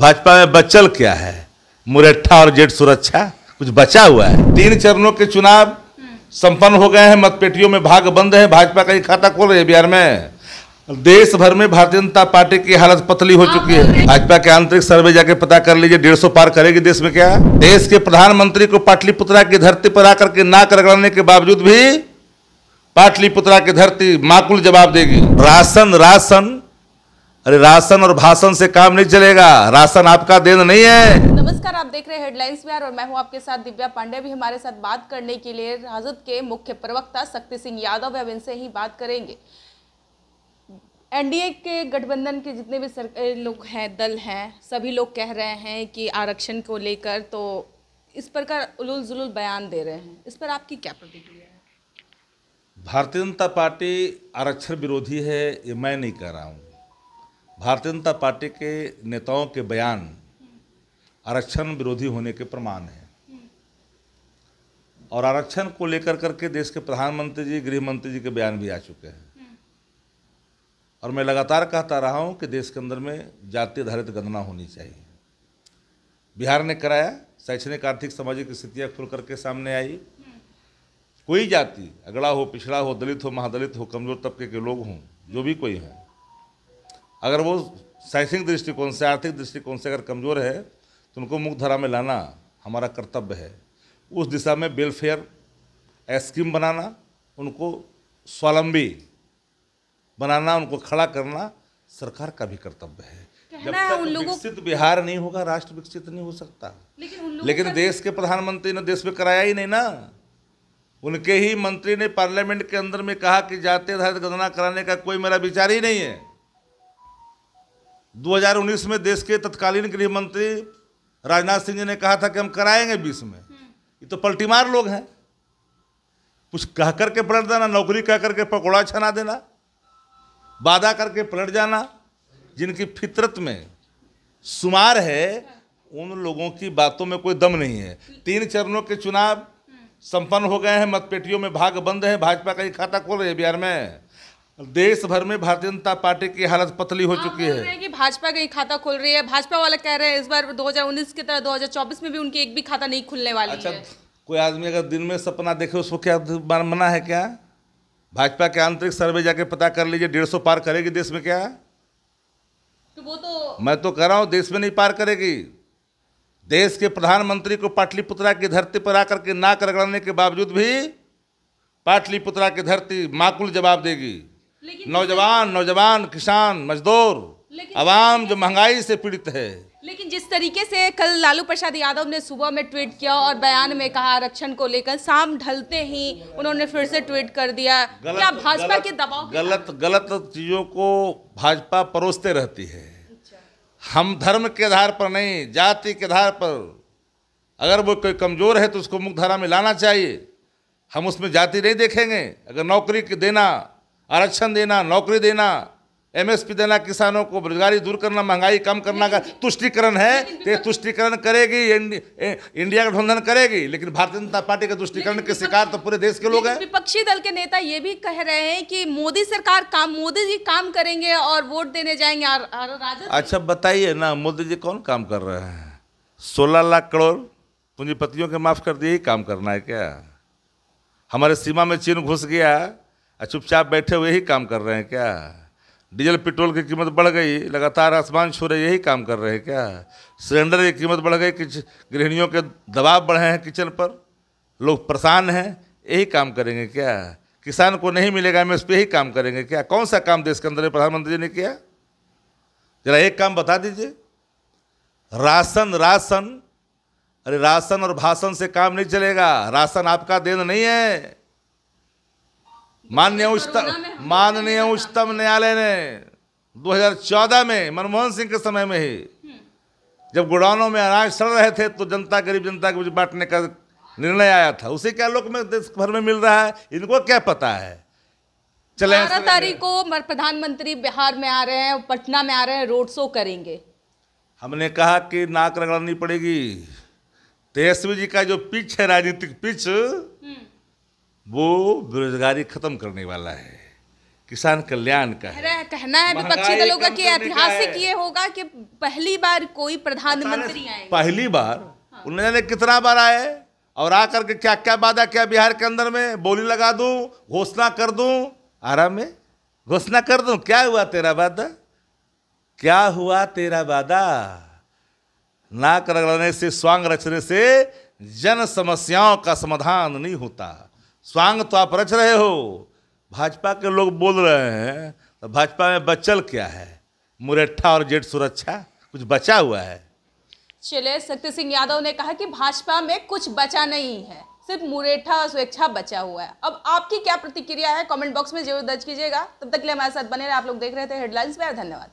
भाजपा में बचल क्या है मुरेठा और जेट सुरक्षा कुछ बचा हुआ है तीन चरणों के चुनाव संपन्न हो गए हैं मतपेटियों में भाग बंद है भाजपा का ही खाता खोल रही है बिहार में देश भर में भारतीय जनता पार्टी की हालत पतली हो चुकी है हाँ, भाजपा के आंतरिक सर्वे जाके पता कर लीजिए डेढ़ सौ पार करेगी देश में क्या देश के प्रधानमंत्री को पाटलिपुत्रा की धरती पर आकर के नाक रगड़ने के बावजूद भी पाटलिपुत्रा की धरती माकुल जवाब देगी राशन राशन अरे राशन और भाषण से काम नहीं चलेगा राशन आपका देन नहीं है नमस्कार आप देख रहे हैं हेडलाइंस बिहार और मैं हूं आपके साथ दिव्या पांडे भी हमारे साथ बात करने के लिए राजद के मुख्य प्रवक्ता शक्ति सिंह यादव अब इनसे ही बात करेंगे एनडीए के गठबंधन के जितने भी सरकार लोग हैं दल हैं सभी लोग कह रहे हैं कि आरक्षण को लेकर तो इस पर का उलूल जुलूल बयान दे रहे हैं इस पर आपकी क्या प्रतिक्रिया है भारतीय जनता पार्टी आरक्षण विरोधी है ये मैं नहीं कह रहा हूँ भारतीय जनता पार्टी के नेताओं के बयान आरक्षण विरोधी होने के प्रमाण हैं और आरक्षण को लेकर करके देश के प्रधानमंत्री जी गृह मंत्री जी के बयान भी आ चुके हैं और मैं लगातार कहता रहा हूं कि देश के अंदर में जाति आधारित गणना होनी चाहिए बिहार ने कराया शैक्षणिक आर्थिक सामाजिक स्थितियाँ खुल करके सामने आई कोई जाति अगड़ा हो पिछड़ा हो दलित हो महादलित हो कमजोर तबके के लोग हों जो भी कोई हैं अगर वो शैक्षणिक दृष्टिकोण से आर्थिक दृष्टिकोण से अगर कमज़ोर है तो उनको मुख्य धारा में लाना हमारा कर्तव्य है उस दिशा में वेलफेयर स्कीम बनाना उनको स्वावलंबी बनाना उनको खड़ा करना सरकार का भी कर्तव्य है जब तक विकसित बिहार नहीं होगा राष्ट्र विकसित नहीं हो सकता लेकिन उन लेकिन देश के प्रधानमंत्री ने देश में कराया ही नहीं ना उनके ही मंत्री ने पार्लियामेंट के अंदर में कहा कि जाते आधारित गणना कराने का कोई मेरा विचार ही नहीं है 2019 में देश के तत्कालीन गृह मंत्री राजनाथ सिंह जी ने कहा था कि हम कराएंगे बीस में ये तो पलटीमार लोग हैं कुछ कह करके पलट देना नौकरी कह करके पकौड़ा छना देना वादा करके पलट जाना जिनकी फितरत में शुमार है उन लोगों की बातों में कोई दम नहीं है तीन चरणों के चुनाव संपन्न हो गए हैं मतपेटियों में भाग बंद है भाजपा का ही खाता खोल रही है बिहार में देश भर में भारतीय जनता पार्टी की हालत पतली हो चुकी है कि भाजपा का ही खाता खोल रही है भाजपा वाला कह रहे हैं इस बार 2019 की तरह 2024 में भी उनकी एक भी खाता नहीं खुलने वाली अच्छा, है कोई आदमी अगर दिन में सपना देखे उसको क्या मना है क्या भाजपा के आंतरिक सर्वे जाके पता कर लीजिए डेढ़ सौ पार करेगी देश में क्या तो वो तो मैं तो कह रहा हूँ देश में नहीं पार करेगी देश के प्रधानमंत्री को पाटलिपुत्रा की धरती पर आकर के नाक रगड़ने के बावजूद भी पाटलिपुत्रा की धरती माकुल जवाब देगी नौजवान नौजवान किसान मजदूर आवाम जो महंगाई से पीड़ित है लेकिन जिस तरीके से कल लालू प्रसाद यादव ने सुबह में ट्वीट किया और बयान में कहा आरक्षण को लेकर शाम ढलते ही उन्होंने फिर से ट्वीट कर दिया क्या भाजपा के दबाव गलत गलत चीज़ों को भाजपा परोसते रहती है अच्छा। हम धर्म के आधार पर नहीं जाति के आधार पर अगर वो कोई कमज़ोर है तो उसको मुख्य धारा में लाना चाहिए हम उसमें जाति नहीं देखेंगे अगर नौकरी देना आरक्षण देना नौकरी देना एमएसपी देना किसानों को बेरोजगारी दूर करना महंगाई कम करना का तुष्टिकरण है तो तुष्टिकरण करेगी इंडिया का गठबंधन करेगी लेकिन भारतीय जनता पार्टी का तुष्टिकरण के शिकार तो पूरे देश के लोग हैं विपक्षी दल के नेता ये भी कह रहे हैं कि मोदी सरकार काम मोदी जी काम करेंगे और वोट देने जाएंगे आर, आर, अच्छा बताइए ना मोदी जी कौन काम कर रहे हैं सोलह लाख करोड़ पूंजीपतियों के माफ कर दिए काम करना है क्या हमारे सीमा में चीन घुस गया है चुपचाप बैठे हुए यही काम कर रहे हैं क्या डीजल पेट्रोल की कीमत बढ़ गई लगातार आसमान छू रहे यही काम कर रहे हैं क्या सिलेंडर की कीमत बढ़ गई किच गृहणियों के दबाव बढ़े हैं किचन पर लोग परेशान हैं यही काम करेंगे क्या किसान को नहीं मिलेगा उस पर यही काम करेंगे क्या कौन सा काम देश के अंदर प्रधानमंत्री जी ने किया जरा एक काम बता दीजिए राशन राशन अरे राशन और भाषण से काम नहीं चलेगा राशन आपका देन नहीं है माननीय उच्चतम माननीय उच्चतम न्यायालय ने 2014 में मनमोहन सिंह के समय में ही हम्म। जब गुड़ानों में अनाज सड़ रहे थे तो जनता गरीब जनता के बीच बांटने का निर्णय आया था उसे क्या लोग में देश भर में मिल रहा है इनको क्या पता है चले बारह तारीख को प्रधानमंत्री बिहार में आ रहे हैं पटना में आ रहे हैं रोड शो करेंगे हमने कहा कि नाक रगड़नी पड़ेगी तेजस्वी जी का जो पिच है राजनीतिक पिच वो बेरोजगारी खत्म करने वाला है किसान कल्याण का है कहना है विपक्षी दलों का कि ऐतिहासिक ये होगा कि पहली बार कोई प्रधानमंत्री आए पहली बार हाँ। उन्होंने जाने कितना बार आए और आकर के क्या क्या वादा क्या बिहार के अंदर में बोली लगा दू घोषणा कर दू आराम में घोषणा कर दू क्या हुआ तेरा वादा क्या हुआ तेरा वादा नाक रगड़ने से स्वांग रचने से जन समस्याओं का समाधान नहीं होता स्वांग तो आप रच रहे हो भाजपा के लोग बोल रहे हैं तो भाजपा में बचल क्या है मुरेठा और जेट सुरक्षा कुछ बचा हुआ है चले शक्ति सिंह यादव ने कहा कि भाजपा में कुछ बचा नहीं है सिर्फ मुरेठा और स्वेच्छा बचा हुआ है अब आपकी क्या प्रतिक्रिया है कमेंट बॉक्स में जरूर दर्ज कीजिएगा तब तक के लिए हमारे साथ बने रहे आप लोग देख रहे थे हेडलाइंस में धन्यवाद